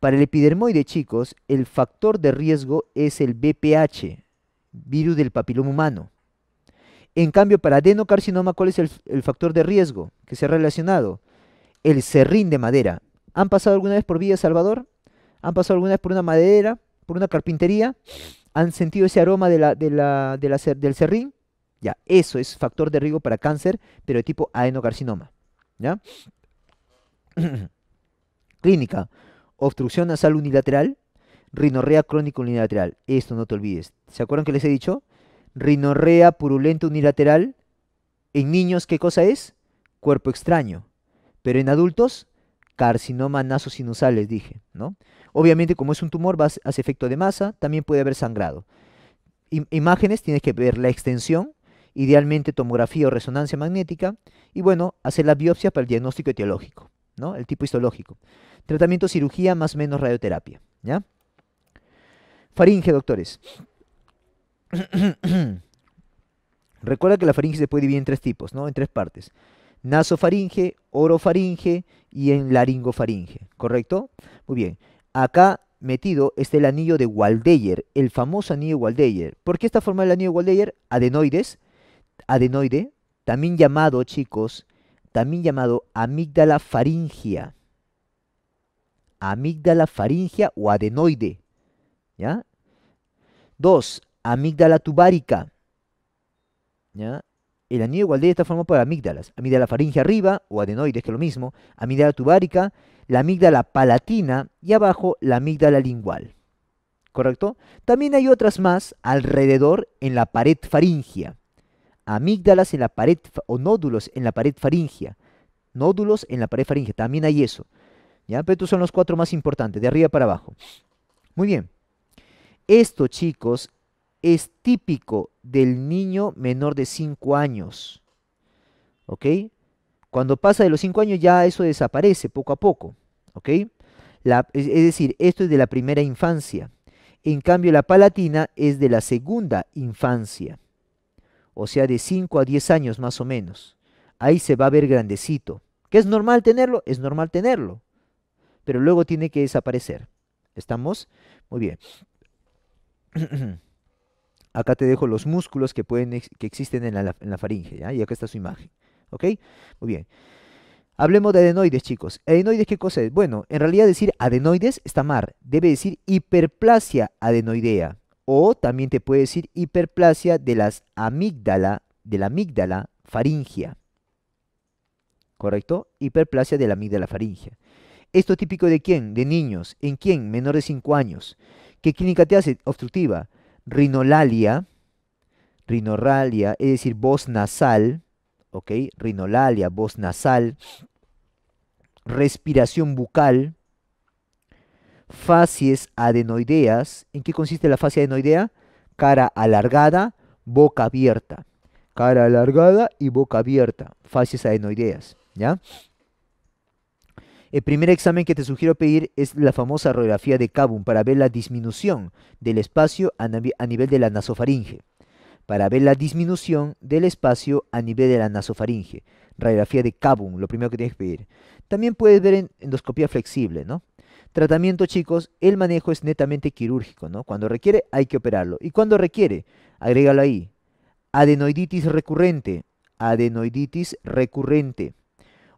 Para el epidermoide, chicos, el factor de riesgo es el BPH, virus del papiloma humano. En cambio, para adenocarcinoma, ¿cuál es el, factor de riesgo que se ha relacionado? El serrín de madera. ¿Han pasado alguna vez por Villa Salvador? ¿Han pasado alguna vez por una madera? ¿Por una carpintería? ¿Han sentido ese aroma del serrín? Ya, eso es factor de riesgo para cáncer, pero de tipo adenocarcinoma. ¿Ya? Clínica. Obstrucción nasal unilateral, rinorrea crónica unilateral. Esto no te olvides. ¿Se acuerdan que les he dicho? rinorrea purulenta unilateral. En niños, ¿qué cosa es? Cuerpo extraño. Pero en adultos, carcinoma nasosinusales les dije, ¿no? Obviamente, como es un tumor, va, hace efecto de masa, también puede haber sangrado. imágenes, tienes que ver la extensión, idealmente tomografía o resonancia magnética, y bueno, hacer la biopsia para el diagnóstico etiológico, ¿no? El tipo histológico. Tratamiento cirugía más menos radioterapia, ¿ya? Faringe, doctores. Recuerda que la faringe se puede dividir en tres tipos, ¿no? En tres partes. Nasofaringe, orofaringe y en laringofaringe, ¿correcto? Muy bien. Acá metido está el anillo de Waldeyer, el famoso anillo de Waldeyer. ¿Por qué está formado el anillo de Waldeyer? Adenoides, adenoide, también llamado, chicos, también llamado amígdala faringia. Amígdala faringia o adenoide, ¿ya? Dos, amígdala tubárica. ¿Ya? El anillo de esta está formado por amígdalas. Amígdala faringe arriba, o adenoides, que es lo mismo. Amígdala tubárica, la amígdala palatina y abajo la amígdala lingual. ¿Correcto? También hay otras más alrededor en la pared faringia. Amígdalas en la pared, o nódulos en la pared faringia. Nódulos en la pared faringia, también hay eso. ¿Ya? Pero estos son los cuatro más importantes, de arriba para abajo. Muy bien. Esto, chicos, es típico del niño menor de 5 años. ¿Ok? Cuando pasa de los 5 años ya eso desaparece poco a poco. ¿Ok? es, decir, esto es de la primera infancia. En cambio, la palatina es de la segunda infancia. O sea, de 5 a 10 años más o menos. Ahí se va a ver grandecito. ¿Que es normal tenerlo? Es normal tenerlo. Pero luego tiene que desaparecer. ¿Estamos? Muy bien. Acá te dejo los músculos que, pueden que existen en la, faringe, ¿ya? Y acá está su imagen, ¿ok? Muy bien. Hablemos de adenoides, chicos. ¿Adenoides qué cosa es? Bueno, en realidad decir adenoides está mal. Debe decir hiperplasia adenoidea. O también te puede decir hiperplasia de las amígdala, de la amígdala faringia. ¿Correcto? Hiperplasia de la amígdala faringea. ¿Esto típico de quién? De niños. ¿En quién? Menor de 5 años. ¿Qué clínica te hace? Obstructiva rinolalia, rinorralia, es decir, voz nasal, ¿ok? Rinolalia, voz nasal, respiración bucal, facies adenoideas. ¿En qué consiste la fascia adenoidea? Cara alargada, boca abierta. Cara alargada y boca abierta, facies adenoideas, ¿ya? El primer examen que te sugiero pedir es la famosa radiografía de CABUM para ver la disminución del espacio a, nivel de la nasofaringe. Para ver la disminución del espacio a nivel de la nasofaringe. Radiografía de CABUM, lo primero que tienes que pedir. También puedes ver en endoscopía flexible, ¿no? Tratamiento, chicos, el manejo es netamente quirúrgico, ¿no? Cuando requiere hay que operarlo. ¿Y cuando requiere? Agrégalo ahí. Adenoiditis recurrente. Adenoiditis recurrente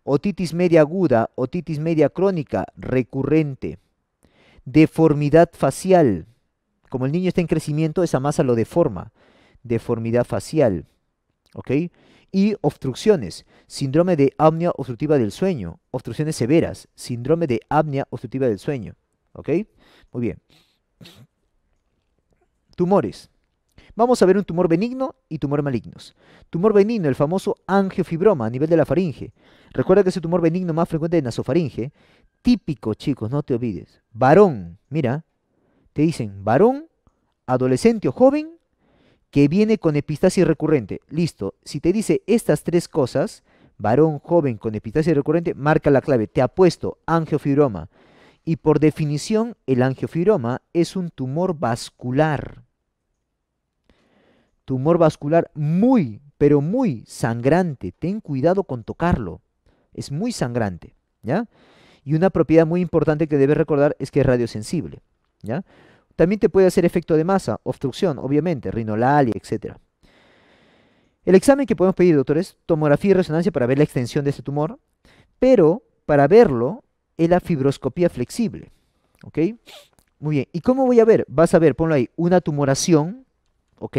otitis media aguda, otitis media crónica, recurrente, deformidad facial, como el niño está en crecimiento, esa masa lo deforma, deformidad facial, ¿ok? Y obstrucciones, síndrome de apnea obstructiva del sueño, obstrucciones severas, síndrome de apnea obstructiva del sueño, ¿ok? Muy bien. Tumores. Vamos a ver un tumor benigno y tumor malignos. Tumor benigno, el famoso angiofibroma a nivel de la faringe. Recuerda que es el tumor benigno más frecuente de nasofaringe. Típico, chicos, no te olvides. Varón, mira, te dicen varón, adolescente o joven, que viene con epistasis recurrente. Listo, si te dice estas tres cosas, varón, joven, con epistasis recurrente, marca la clave. Te apuesto, angiofibroma. Y por definición, el angiofibroma es un tumor vascular tumor vascular muy, pero muy sangrante. Ten cuidado con tocarlo. Es muy sangrante, ¿ya? Y una propiedad muy importante que debes recordar es que es radiosensible, ¿ya? También te puede hacer efecto de masa, obstrucción, obviamente, rinolalia, etc. El examen que podemos pedir, doctores, tomografía y resonancia para ver la extensión de este tumor, pero para verlo es la fibroscopía flexible, ¿ok? Muy bien, ¿y cómo voy a ver? Vas a ver, ponlo ahí, una tumoración, ¿ok?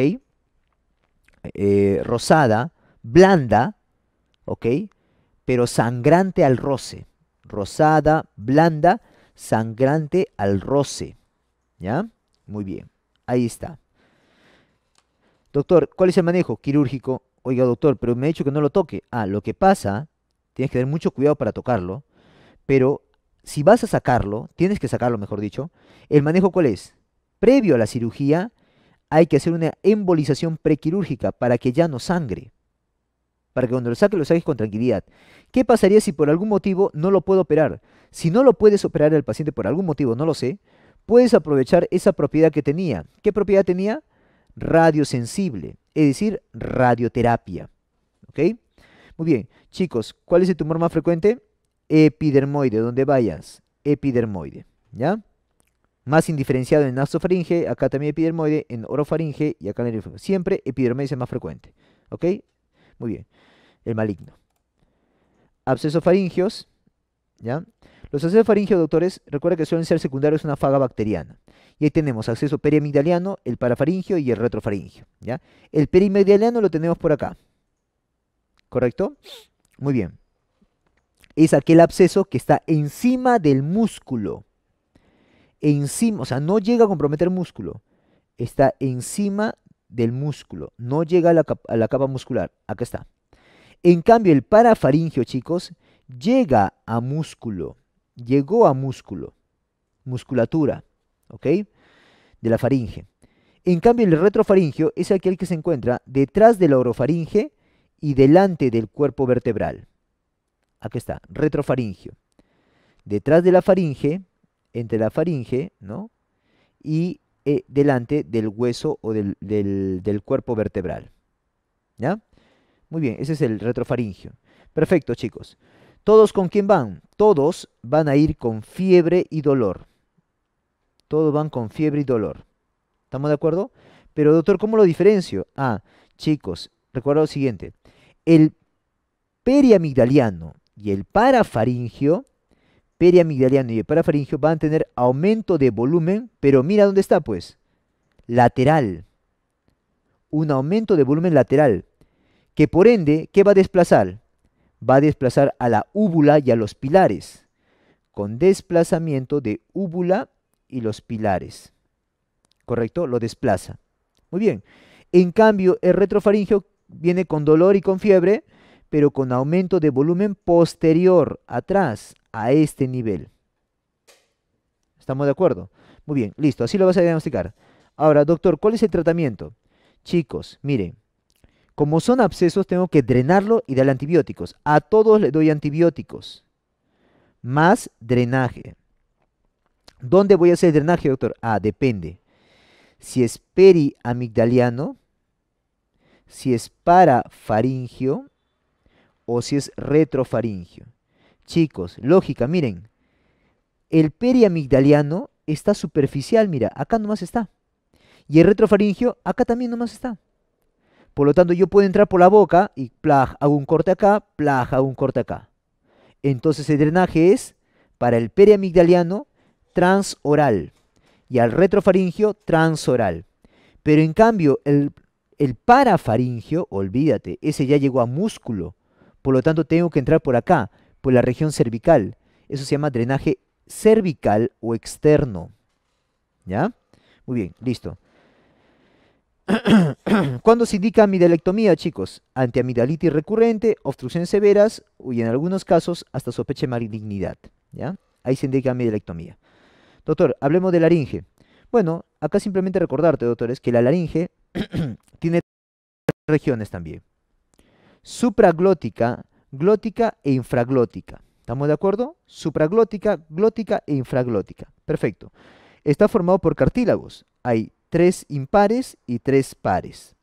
Eh, rosada, blanda, ¿ok? Pero sangrante al roce. Rosada, blanda, sangrante al roce. ¿Ya? Muy bien. Ahí está. Doctor, ¿cuál es el manejo quirúrgico? Oiga, doctor, pero me ha dicho que no lo toque. Ah, lo que pasa, tienes que tener mucho cuidado para tocarlo, pero si vas a sacarlo, tienes que sacarlo, mejor dicho, ¿el manejo cuál es? Previo a la cirugía, hay que hacer una embolización prequirúrgica para que ya no sangre. Para que cuando lo saque, lo saques con tranquilidad. ¿Qué pasaría si por algún motivo no lo puedo operar? Si no lo puedes operar al paciente por algún motivo, no lo sé, puedes aprovechar esa propiedad que tenía. ¿Qué propiedad tenía? Radiosensible, es decir, radioterapia. ¿Ok? Muy bien, chicos, ¿cuál es el tumor más frecuente? Epidermoide, donde vayas, epidermoide. ¿Ya? Más indiferenciado en nasofaringe, acá también epidermoide, en orofaringe y acá en el Siempre epidermoide es más frecuente. ¿Ok? Muy bien. El maligno. Abscesos faringios. ¿Ya? Los accesos faringios, doctores, recuerden que suelen ser secundarios a una faga bacteriana. Y ahí tenemos acceso perimedialiano el parafaringio y el retrofaringio. ¿ya? El perimedialiano lo tenemos por acá. ¿Correcto? Muy bien. Es aquel absceso que está encima del músculo encima, o sea, no llega a comprometer músculo, está encima del músculo, no llega a la, capa muscular, acá está. En cambio, el parafaringio, chicos, llega a músculo, llegó a músculo, musculatura, ¿ok? De la faringe. En cambio, el retrofaringio es aquel que se encuentra detrás de la orofaringe y delante del cuerpo vertebral. Aquí está, retrofaringio. Detrás de la faringe entre la faringe ¿no? y eh, delante del hueso o del, del, cuerpo vertebral. ¿Ya? Muy bien, ese es el retrofaringio. Perfecto, chicos. ¿Todos con quién van? Todos van a ir con fiebre y dolor. Todos van con fiebre y dolor. ¿Estamos de acuerdo? Pero doctor, ¿cómo lo diferencio? Ah, chicos, recuerda lo siguiente. El periamigdaliano y el parafaringio periamigdaliano y el parafaringio van a tener aumento de volumen, pero mira dónde está pues, lateral. Un aumento de volumen lateral, que por ende, ¿qué va a desplazar? Va a desplazar a la úvula y a los pilares, con desplazamiento de úvula y los pilares. ¿Correcto? Lo desplaza. Muy bien. En cambio, el retrofaringio viene con dolor y con fiebre, pero con aumento de volumen posterior, atrás, a este nivel. ¿Estamos de acuerdo? Muy bien, listo, así lo vas a diagnosticar. Ahora, doctor, ¿cuál es el tratamiento? Chicos, miren, como son abscesos, tengo que drenarlo y darle antibióticos. A todos les doy antibióticos, más drenaje. ¿Dónde voy a hacer el drenaje, doctor? Ah, depende. Si es periamigdaliano, si es parafaringio o si es retrofaringio. Chicos, lógica, miren. El periamigdaliano está superficial, mira, acá nomás está. Y el retrofaringio, acá también nomás está. Por lo tanto, yo puedo entrar por la boca y plaj, hago un corte acá, plaj, hago un corte acá. Entonces el drenaje es, para el periamigdaliano, transoral. Y al retrofaringio, transoral. Pero en cambio, el, el parafaringio, olvídate, ese ya llegó a músculo. Por lo tanto, tengo que entrar por acá. Pues la región cervical. Eso se llama drenaje cervical o externo. ¿Ya? Muy bien, listo. ¿Cuándo se indica amidalectomía, chicos? Ante recurrente, obstrucciones severas y en algunos casos hasta sospecha de malignidad. ¿Ya? Ahí se indica amidelectomía. Doctor, hablemos de laringe. Bueno, acá simplemente recordarte, doctores, que la laringe tiene tres regiones también. Supraglótica, glótica e infraglótica. ¿Estamos de acuerdo? Supraglótica, glótica e infraglótica. Perfecto. Está formado por cartílagos. Hay tres impares y tres pares.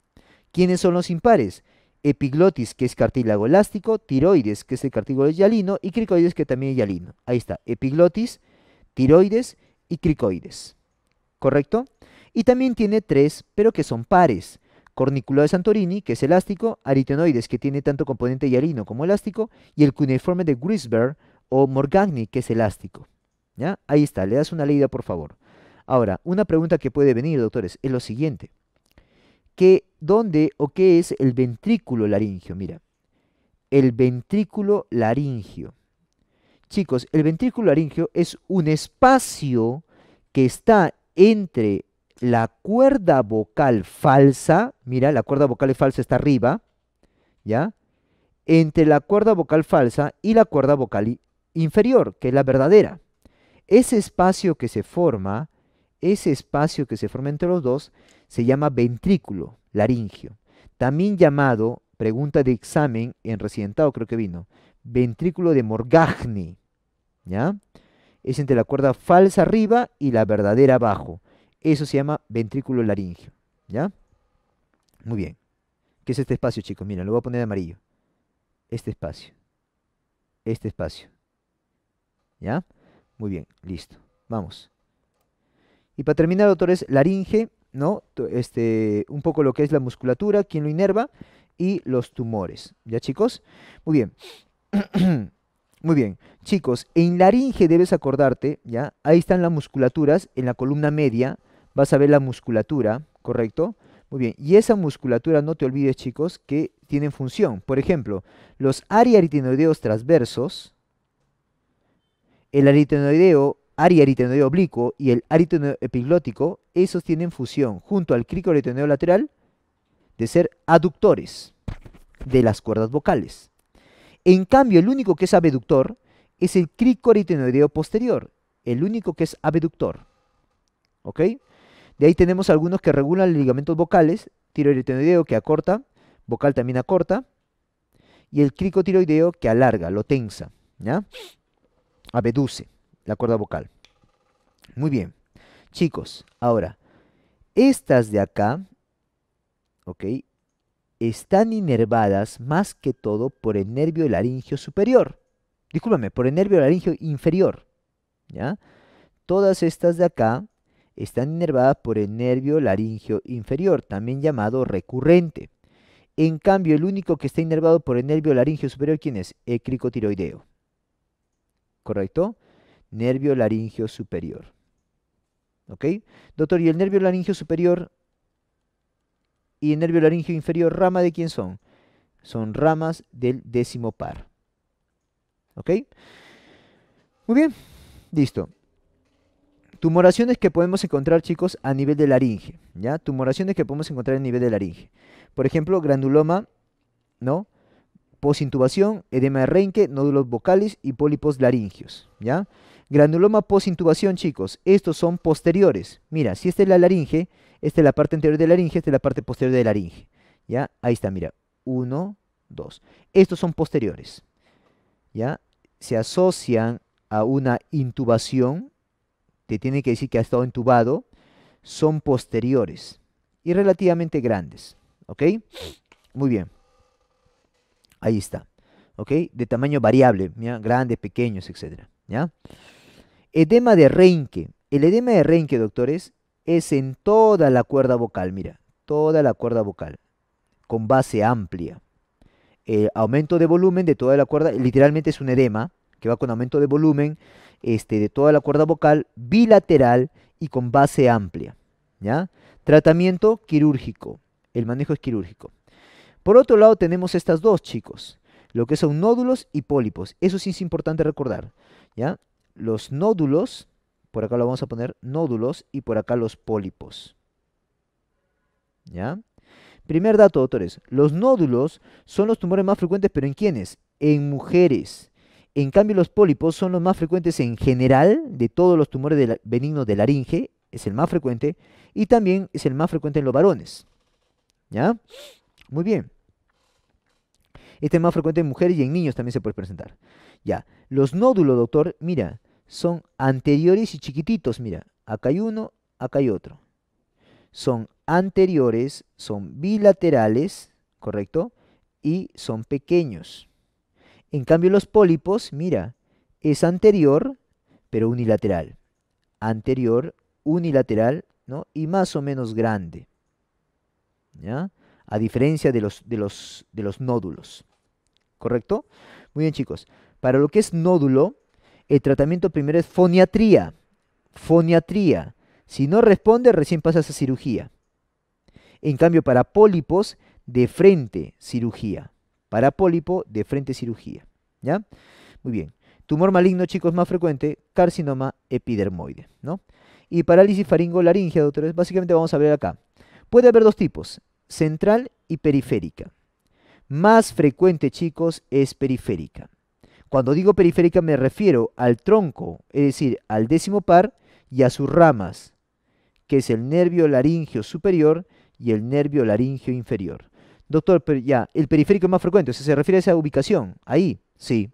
¿Quiénes son los impares? Epiglotis, que es cartílago elástico, tiroides, que es el cartílago hialino, y cricoides, que también es hialino. Ahí está, epiglotis, tiroides y cricoides. ¿Correcto? Y también tiene tres, pero que son pares. Cornículo de Santorini, que es elástico, aritenoides, que tiene tanto componente hialino como elástico, y el cuneiforme de Grisberg o Morgagni, que es elástico. ¿Ya? Ahí está, le das una leída, por favor. Ahora, una pregunta que puede venir, doctores, es lo siguiente. ¿Qué, ¿Dónde o qué es el ventrículo laringio? Mira, el ventrículo laringio. Chicos, el ventrículo laringio es un espacio que está entre la cuerda vocal falsa, mira, la cuerda vocal falsa está arriba, ¿ya? Entre la cuerda vocal falsa y la cuerda vocal inferior, que es la verdadera. Ese espacio que se forma, ese espacio que se forma entre los dos, se llama ventrículo laringio, también llamado, pregunta de examen en residentado creo que vino, ventrículo de Morgagni, ¿ya? Es entre la cuerda falsa arriba y la verdadera abajo. Eso se llama ventrículo laríngeo, ¿Ya? Muy bien. ¿Qué es este espacio, chicos? Mira, lo voy a poner amarillo. Este espacio. Este espacio. ¿Ya? Muy bien, listo. Vamos. Y para terminar, doctores, laringe, ¿no? Este, un poco lo que es la musculatura, quién lo inerva, y los tumores. ¿Ya, chicos? Muy bien. Muy bien, chicos, en laringe debes acordarte, ¿ya? Ahí están las musculaturas en la columna media, vas a ver la musculatura, ¿correcto? Muy bien, y esa musculatura, no te olvides chicos, que tienen función. Por ejemplo, los ariaritenoideos transversos, el aritenoideo, oblicuo y el aritenoideo epiglótico, esos tienen función junto al cricoaritenoideo lateral de ser aductores de las cuerdas vocales. En cambio, el único que es abductor es el cricoaritenoideo posterior, el único que es abductor. ¿Ok? De ahí tenemos algunos que regulan los ligamentos vocales, tiroideoideo que acorta, vocal también acorta, y el cricotiroideo que alarga, lo tensa, ¿ya? Abduce la cuerda vocal. Muy bien. Chicos, ahora, estas de acá, ¿ok? Están inervadas más que todo por el nervio laringio superior. Discúlpame, por el nervio laringio inferior, ¿ya? Todas estas de acá están inervadas por el nervio laringio inferior, también llamado recurrente. En cambio, el único que está inervado por el nervio laringio superior, ¿quién es? El cricotiroideo. ¿Correcto? Nervio laringio superior. ¿Ok? Doctor, ¿y el nervio laringio superior y el nervio laringio inferior, rama de quién son? Son ramas del décimo par. ¿Ok? Muy bien. Listo. Tumoraciones que podemos encontrar, chicos, a nivel de laringe, ¿ya? Tumoraciones que podemos encontrar a nivel de laringe. Por ejemplo, granuloma, ¿no? Posintubación, edema de renque, nódulos vocales y pólipos laringios, ¿ya? Granuloma posintubación, chicos, estos son posteriores. Mira, si esta es la laringe, esta es la parte anterior de la laringe, esta es la parte posterior de la laringe, ¿ya? Ahí está, mira, uno, dos. Estos son posteriores, ¿ya? Se asocian a una intubación, te tiene que decir que ha estado entubado, son posteriores y relativamente grandes. ¿Ok? Muy bien. Ahí está. ¿Ok? De tamaño variable, grandes, pequeños, etc. ¿ya? Edema de reinque. El edema de reinque, doctores, es en toda la cuerda vocal, mira, toda la cuerda vocal, con base amplia. Eh, aumento de volumen de toda la cuerda, literalmente es un edema que va con aumento de volumen este, de toda la cuerda vocal bilateral y con base amplia. ¿ya? Tratamiento quirúrgico. El manejo es quirúrgico. Por otro lado tenemos estas dos, chicos. Lo que son nódulos y pólipos. Eso sí es importante recordar. ¿ya? Los nódulos, por acá lo vamos a poner nódulos y por acá los pólipos. ¿Ya? Primer dato, doctores. Los nódulos son los tumores más frecuentes, pero ¿en quiénes? En mujeres. En cambio, los pólipos son los más frecuentes en general de todos los tumores benignos de laringe, es el más frecuente, y también es el más frecuente en los varones. ¿Ya? Muy bien. Este es más frecuente en mujeres y en niños también se puede presentar. Ya. Los nódulos, doctor, mira, son anteriores y chiquititos, mira. Acá hay uno, acá hay otro. Son anteriores, son bilaterales, ¿correcto? Y son pequeños. En cambio los pólipos, mira, es anterior, pero unilateral. Anterior, unilateral, ¿no? Y más o menos grande. ¿Ya? A diferencia de los, de los, de los nódulos. ¿Correcto? Muy bien, chicos. Para lo que es nódulo, el tratamiento primero es foniatría. Foniatría. Si no responde, recién pasa a cirugía. En cambio, para pólipos, de frente cirugía. Para pólipo, de frente cirugía. ¿Ya? Muy bien. Tumor maligno, chicos, más frecuente, carcinoma epidermoide, ¿no? Y parálisis laringe, doctores, básicamente vamos a ver acá. Puede haber dos tipos, central y periférica. Más frecuente, chicos, es periférica. Cuando digo periférica me refiero al tronco, es decir, al décimo par y a sus ramas, que es el nervio laringeo superior y el nervio laringeo inferior. Doctor, pero ya, el periférico es más frecuente, o sea, se refiere a esa ubicación, ahí, sí.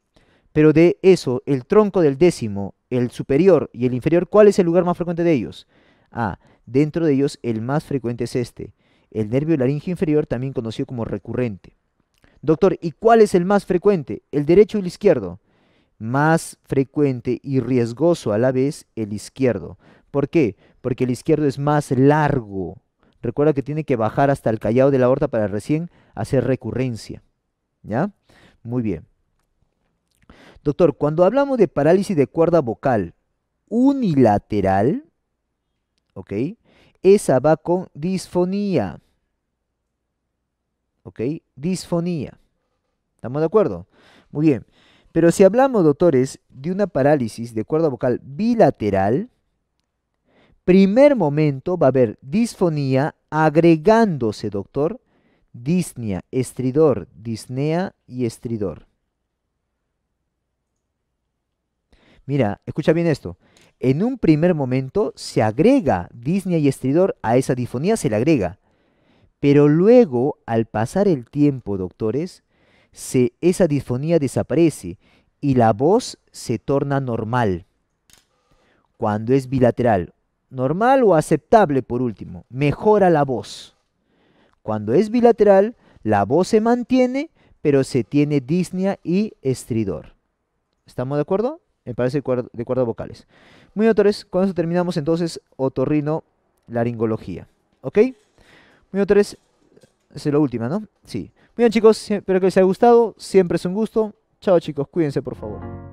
Pero de eso, el tronco del décimo, el superior y el inferior, ¿cuál es el lugar más frecuente de ellos? Ah, dentro de ellos el más frecuente es este, el nervio laringe inferior, también conocido como recurrente. Doctor, ¿y cuál es el más frecuente? ¿El derecho o el izquierdo? Más frecuente y riesgoso a la vez el izquierdo. ¿Por qué? Porque el izquierdo es más largo, Recuerda que tiene que bajar hasta el callado de la aorta para recién hacer recurrencia. ¿Ya? Muy bien. Doctor, cuando hablamos de parálisis de cuerda vocal unilateral, ¿ok? Esa va con disfonía. ¿Ok? Disfonía. ¿Estamos de acuerdo? Muy bien. Pero si hablamos, doctores, de una parálisis de cuerda vocal bilateral, primer momento va a haber disfonía agregándose, doctor, disnea, estridor, disnea y estridor. Mira, escucha bien esto. En un primer momento se agrega disnea y estridor, a esa disfonía se le agrega. Pero luego, al pasar el tiempo, doctores, esa disfonía desaparece y la voz se torna normal. Cuando es bilateral, normal o aceptable por último, mejora la voz. Cuando es bilateral, la voz se mantiene, pero se tiene disnea y estridor. ¿Estamos de acuerdo? Me parece de cuerdas vocales. Muy bien, doctores, con eso terminamos entonces otorrino laringología. ¿Ok? Muy bien, doctores, es la última, ¿no? Sí. Muy bien, chicos, espero que les haya gustado. Siempre es un gusto. Chao, chicos, cuídense, por favor.